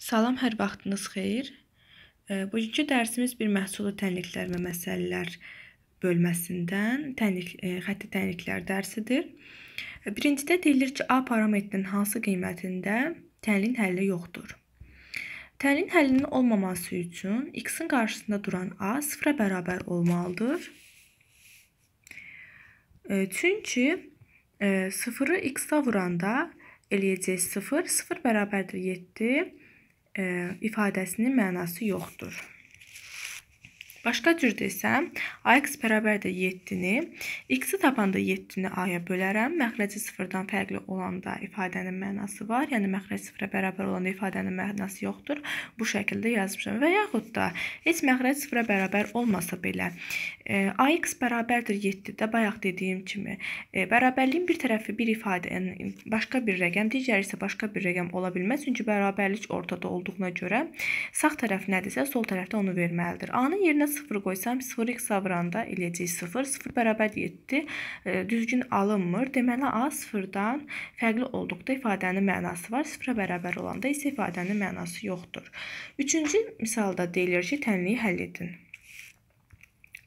Salam, hər vaxtınız xeyir. E, Bugünkü dərsimiz bir məhsulu tənliklər və məsələlər bölməsindən tənlik e, xətti tənliklər dərsidir. Birincidə deyilir ki, A parametrinin hansı qiymətində tənliyin həlli yoxdur. Tənliyin həllinin olmaması üçün x-in qarşısında duran A sıfıra bərabər olmalıdır. E, çünki sıfırı x-a vuranda eləyəcək 0, 0 bərabərdir 7. E, ifadəsinin mənası yoxdur. Başqa cür desəm, ax bərabərdir 7-ni, x-i tapanda 7-ni a-ya bölərəm. Məxrəci 0-dan fərqli olanda ifadənin mənası var. Yəni məxrəci 0-a bərabər olanda ifadənin mənası yoxdur. Bu şəkildə yazmışam və yaxud da heç məxrəci 0-a bərabər olmasa belə e, ax bərabərdir 7-də bayaq dediyim kimi e, bərabərliyin bir tərəfi bir ifadənin başqa bir rəqəm, digəri isə başqa bir rəqəm ola bilməz. Çünki bərabərlik ortada olduğuna görə sağ tərəf nədirsə, sol tərəfdə onu verməlidir. A-nın yerinə 0 qoysam 0x avranda eləyəcək 0. 0 bərabər 7 e, düzgün alınmır. Deməli A 0-dan fərqli olduqda ifadənin mənası var. 0-a bərabər olanda isə ifadənin mənası yoxdur. Üçüncü misalda deyilir ki, tənliyi həll edin.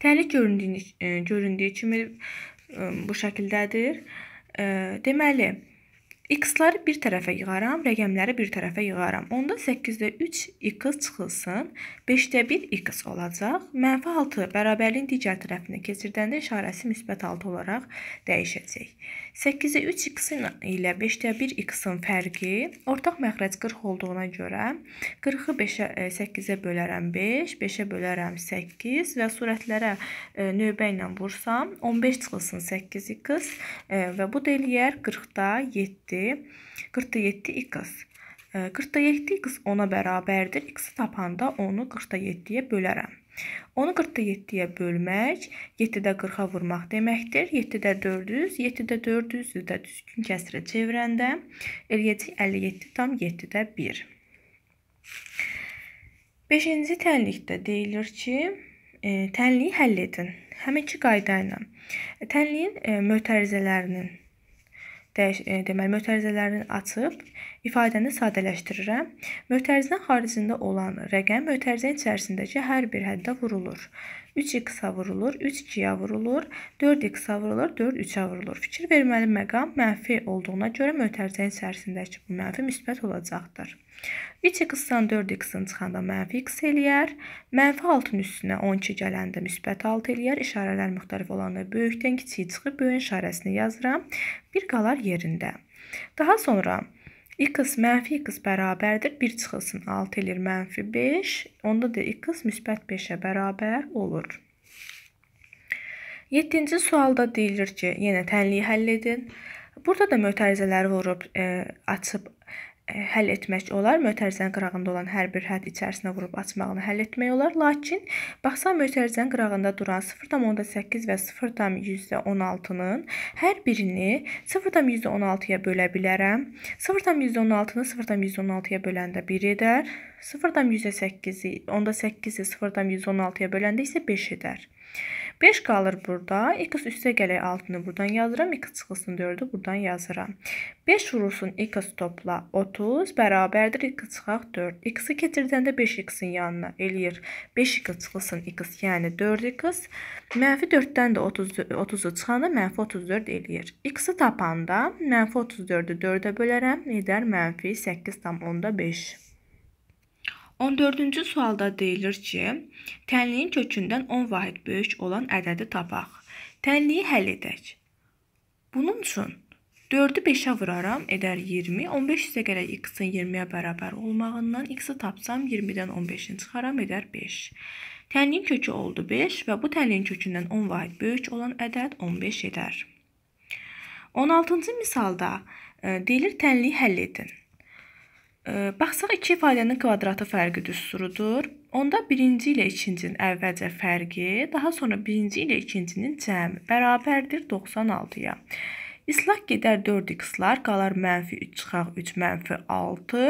Tənlik göründüyü, e, göründüyü kimi e, bu şəkildədir. Deməli, X-ları bir tərəfə yığaram, rəqəmləri bir tərəfə yığaram. Onda 8-də 3 X çıxılsın, 5-də 1 X olacaq. Mənfi 6 bərabərliyin digər tərəfinə keçirdəndə işarəsi müsbət 6 olaraq dəyişəcək. 8-də 3 X ilə 5-də 1 X-in fərqi ortaq məxrəc 40 olduğuna görə 40-ı 8-ə e, bölərəm 5, 5-ə bölərəm 8 və surətlərə e, növbə ilə vursam 15 çıxılsın 8 X e, və bu da eləyər 40-da 7 47 x. 47 x ona bərabərdir. X-i tapanda onu 47-yə bölərəm. Onu 47-yə bölmək 7-də 40-a vurmaq deməkdir. 7-də 400, 7-də 400-ü də düzgün kəsrə çevirəndə eləyəcək 57 tam 7-də 1. 5-ci tənlikdə deyilir ki, e, tənliyi həll edin. Həminki qayda ilə. E, tənliyin e, mötərizələrinin dəyiş, e, deməli mötərizələrini açıb ifadəni sadələşdirirəm. Mötərizənin xaricində olan rəqəm mötərizənin içərisindəki hər bir həddə vurulur. 3x-a vurulur, 3-2-yə vurulur, 4x-a vurulur, 4-3-ə vurulur. Fikir verməli məqam mənfi olduğuna görə mötərizə içərisindəki bu mənfi müsbət olacaqdır. 3x-dan 4x-in çıxanda mənfi x eləyər. Mənfi 6-ın üstünə 12 gələndə müsbət 6 eləyər. İşarələr müxtəlif olanda böyükdən kiçiyi çıxıb böyüyün işarəsini yazıram. Bir qalar yerində. Daha sonra x mənfi x bərabərdir 1 çıxılsın 6 eləyir mənfi 5. Onda da x müsbət 5-ə bərabər olur. 7-ci sualda deyilir ki, yenə tənliyi həll edin. Burada da mötərizələri vurub e, açıb həll etmək olar. Mötərizənin qırağında olan hər bir hədd içərisinə vurub açmağını həll etmək olar. Lakin baxsaq mötərizənin qırağında duran 0.8 və 0.16-nın hər birini 0.16-ya bölə bilərəm. 0.16-nı 0.16-ya böləndə 1 edər. 0.8-i onda 8-i 0.116-ya böləndə isə 5 edər. 5 qalır burada. X üstə gələk 6-nı buradan yazıram. X çıxılsın 4-ü buradan yazıram. 5 vurulsun X topla 30 bərabərdir. X çıxaq 4. X-i keçirdəndə 5X-in yanına eləyir. 5X çıxılsın X, yəni 4X. Mənfi 4-dən də 30-u çıxanda mənfi 34 eləyir. X-i tapanda mənfi 34-ü 4-ə bölərəm. Nə edər? Mənfi 8,5. 14-cü sualda deyilir ki, tənliyin kökündən 10 vahid böyük olan ədədi tapaq. Tənliyi həll edək. Bunun üçün 4-ü 5-ə vuraram, edər 20. 15 isə gərək x-in 20-yə bərabər olmağından x-i tapsam 20-dən 15-ni çıxaram, edər 5. Tənliyin kökü oldu 5 və bu tənliyin kökündən 10 vahid böyük olan ədəd 15 edər. 16-cı misalda e, deyilir tənliyi həll edin. Baxsaq iki ifadənin kvadratı fərqi düsturudur. Onda birinci ilə ikincinin əvvəlcə fərqi, daha sonra birinci ilə ikincinin cəmi bərabərdir 96-ya. İslaq gedər 4 x-lar, qalar mənfi 3 çıxaq 3 mənfi 6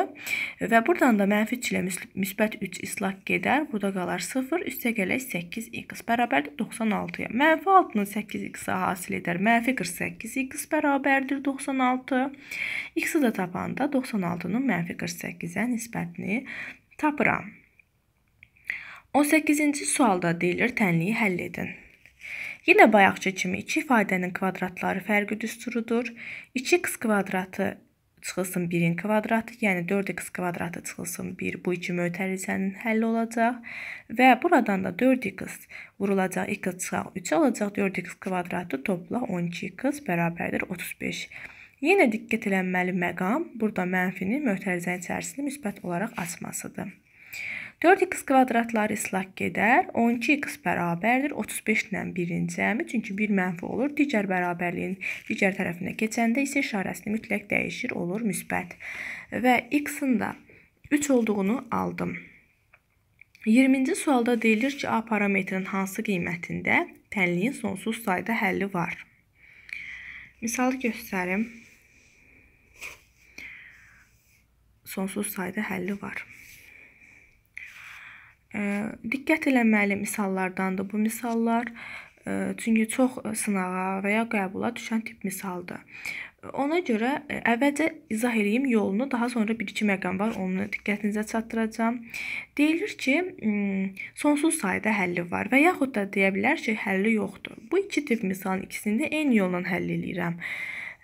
və buradan da mənfi 3 ilə müsbət 3 islaq gedər. Burada qalar 0, üstə gələk 8x bərabərdir 96-ya. Mənfi 6-nın 8x-i hasil edər. Mənfi 48x bərabərdir 96. X-i də tapanda 96-nın mənfi 48-ə nisbətini tapıram. 18-ci sualda deyilir tənliyi həll edin. Yenə bayaqcı kimi iki ifadənin kvadratları fərqi düsturudur. 2x kvadratı çıxılsın 1-in kvadratı, yəni 4x kvadratı çıxılsın 1 bu iki mötərizənin həlli olacaq və buradan da 4x vurulacaq 2 çıxaq 3 olacaq 4x kvadratı topla 12x bərabərdir 35. Yenə diqqət eləməli məqam burada mənfinin mötərizənin içərisini müsbət olaraq açmasıdır. 4x kvadratları islak gedər. 12x bərabərdir 35 ilə birinci cəmi. Çünki bir mənfi olur. Digər bərabərliyin digər tərəfinə keçəndə isə işarəsini mütləq dəyişir, olur müsbət. Və x-in də 3 olduğunu aldım. 20-ci sualda deyilir ki, A parametrinin hansı qiymətində tənliyin sonsuz sayda həlli var? Misalı göstərim. Sonsuz sayda həlli var. Diqqət eləməli misallardandır bu misallar. Çünki çox sınağa və ya qəbula düşən tip misaldır. Ona görə əvvəlcə izah eləyim yolunu, daha sonra 1-2 məqam var, onu diqqətinizə çatdıracağam. Deyilir ki, sonsuz sayda həlli var və yaxud da deyə bilər ki, həlli yoxdur. Bu iki tip misalın ikisini də eyni yolla həll eləyirəm.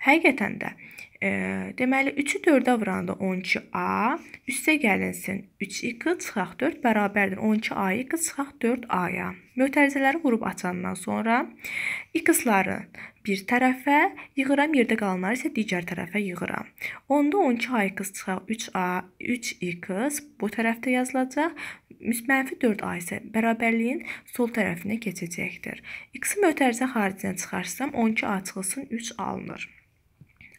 Həqiqətən də E, deməli 3-ü 4-ə vuranda 12A, üstə gəlinsin 3-2 çıxaq 4 bərabərdir 12A-yı 2 çıxaq 4A-ya. Mötərizələri vurub açandan sonra x-ları bir tərəfə yığıram, yerdə qalanları isə digər tərəfə yığıram. Onda 12A-yı 2 çıxaq 3A, 3x bu tərəfdə yazılacaq. Mənfi 4A isə bərabərliyin sol tərəfinə keçəcəkdir. X-i mötərizə xaricinə çıxarsam 12A çıxılsın 3 alınır.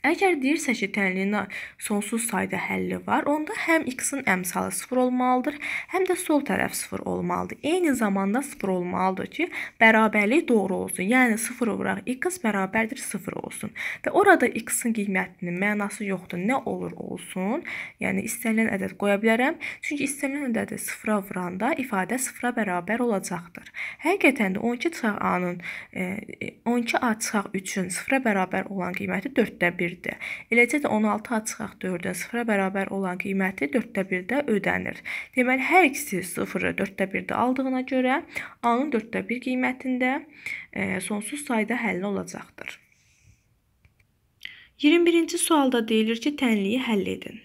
Əgər deyirsə ki, tənliyin sonsuz sayda həlli var, onda həm x-in əmsalı 0 olmalıdır, həm də sol tərəf 0 olmalıdır. Eyni zamanda 0 olmalıdır ki, bərabərlik doğru olsun. Yəni 0 vuraq x bərabərdir 0 olsun. Və orada x-in qiymətinin mənası yoxdur. Nə olur olsun, yəni istənilən ədəd qoya bilərəm. Çünki istənilən ədədi 0-a vuranda ifadə 0-a bərabər olacaqdır. Həqiqətən də 12 çağ A-nın 12 e, e, A çağ 3-ün 0-a bərabər olan qiyməti 4-də 1 1-dir. Eləcə də 16 açıq 4-ə 0-a bərabər olan qiyməti 4-də 1-də ödənir. Deməli, hər ikisi 0-ı 4-də 1-də aldığına görə A-nın 4-də 1 qiymətində e, sonsuz sayda həll olacaqdır. 21-ci sualda deyilir ki, tənliyi həll edin.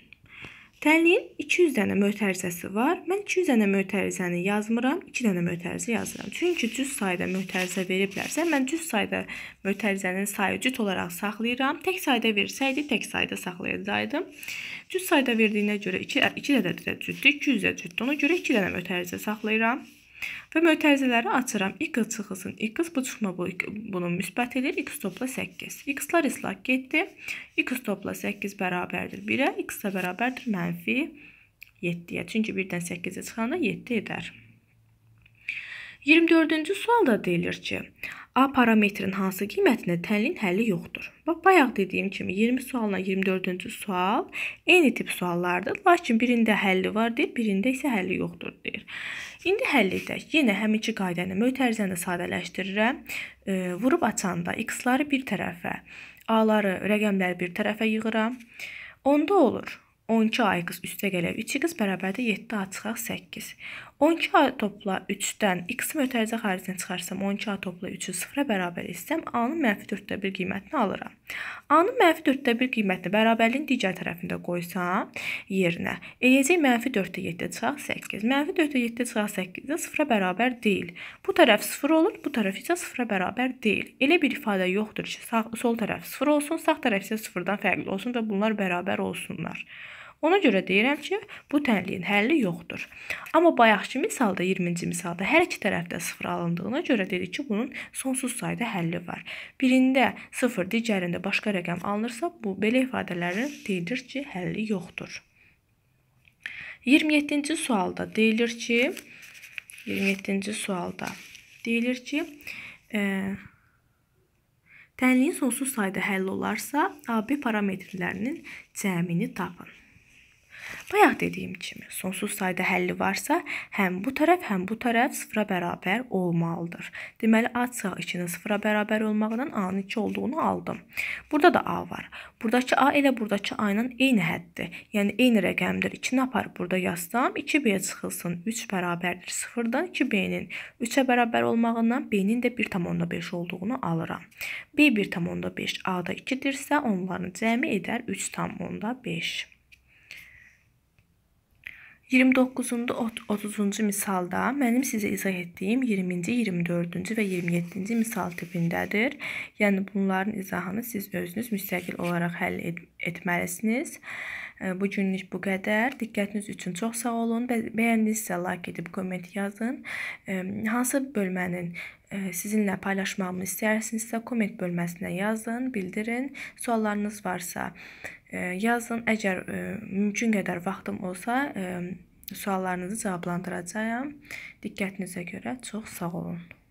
Tənliyin 200 dənə mötərizəsi var. Mən 200 dənə mötərizəni yazmıram, 2 dənə mötərizə yazıram. Çünki cüz sayda mötərizə veriblərsə, mən cüz sayda mötərizənin sayı cüt olaraq saxlayıram. Tək sayda versəydi, tək sayda saxlayacaqdım. Cüz sayda verdiyinə görə 2 2 ədədi də cütdür, 200 də cütdür. Ona görə 2 dənə mötərizə saxlayıram. Və mötərizələri açıram. X çıxılsın. X bu çıxma bu, bunun müsbət edir. X topla 8. X-lar islaq getdi. X topla 8 bərabərdir 1-ə. X də bərabərdir mənfi 7-yə. Çünki 1-dən 8-ə çıxanda 7 edər. 24-cü sualda deyilir ki, A parametrin hansı qiymətinə tənlin həlli yoxdur. Bax, bayaq dediyim kimi 20 sualına 24-cü sual eyni tip suallardır. Lakin birində həlli var deyir, birində isə həlli yoxdur deyir. İndi həll edək. Yenə həminki qaydanı mötərizəni sadələşdirirəm. E, vurub açanda x-ları bir tərəfə, a-ları, rəqəmləri bir tərəfə yığıram. Onda olur. 12 AX üstə gələk 3X bərabərdə 7 A çıxaq 8. 12A topla 3-dən x mötərizə xaricinə çıxarsam, 12A topla 3-ü 0-a bərabər etsəm, A-nın mənfi 4-də 1 qiymətini alıram. A-nın mənfi 4-də 1 qiymətini bərabərliyin digər tərəfində qoysam yerinə, eləyəcək mənfi 4-də 7 çıxaq 8. Mənfi 4-də 7 çıxaq 8-də 0-a bərabər deyil. Bu tərəf 0 olur, bu tərəf isə 0-a bərabər deyil. Elə bir ifadə yoxdur ki, sağ, sol tərəf 0 olsun, sağ tərəf isə 0-dan fərqli olsun və bunlar bərabər olsunlar. Ona görə deyirəm ki, bu tənliyin həlli yoxdur. Amma bayaqki misalda, 20-ci misalda hər iki tərəfdə 0 alındığına görə dedik ki, bunun sonsuz sayda həlli var. Birində 0, digərində başqa rəqəm alınırsa, bu belə ifadələrin deyilir ki, həlli yoxdur. 27-ci sualda deyilir ki, 27-ci sualda deyilir ki, e, Tənliyin sonsuz sayda həll olarsa, AB parametrlərinin cəmini tapın. Bayaq dediyim kimi, sonsuz sayda həlli varsa, həm bu tərəf, həm bu tərəf sıfıra bərabər olmalıdır. Deməli, A çıxaq 2-nin sıfıra bərabər olmağından A-nın 2 olduğunu aldım. Burada da A var. Buradakı A elə buradakı A ilə eyni həddir. Yəni, eyni rəqəmdir. 2-ni aparıb burada yazsam, 2B çıxılsın. 3 bərabərdir 0-dan 2B-nin 3-ə bərabər olmağından B-nin də 1,5 olduğunu alıram. B 1,5, A da 2-dirsə, onların cəmi edər 3,5. 29-cu 30-cu misalda mənim sizə izah etdiyim 20-ci, 24-cü və 27-ci misal tipindədir. Yəni bunların izahını siz özünüz müstəqil olaraq həll et etməlisiniz. Bu günlük bu qədər. Diqqətiniz üçün çox sağ olun. Bəyəndinizsə like edib komment yazın. Hansı bölmənin sizinlə paylaşmağımı istəyirsinizsə komment bölməsinə yazın, bildirin. Suallarınız varsa yazın. Əgər mümkün qədər vaxtım olsa suallarınızı cavablandıracağam. Diqqətinizə görə çox sağ olun.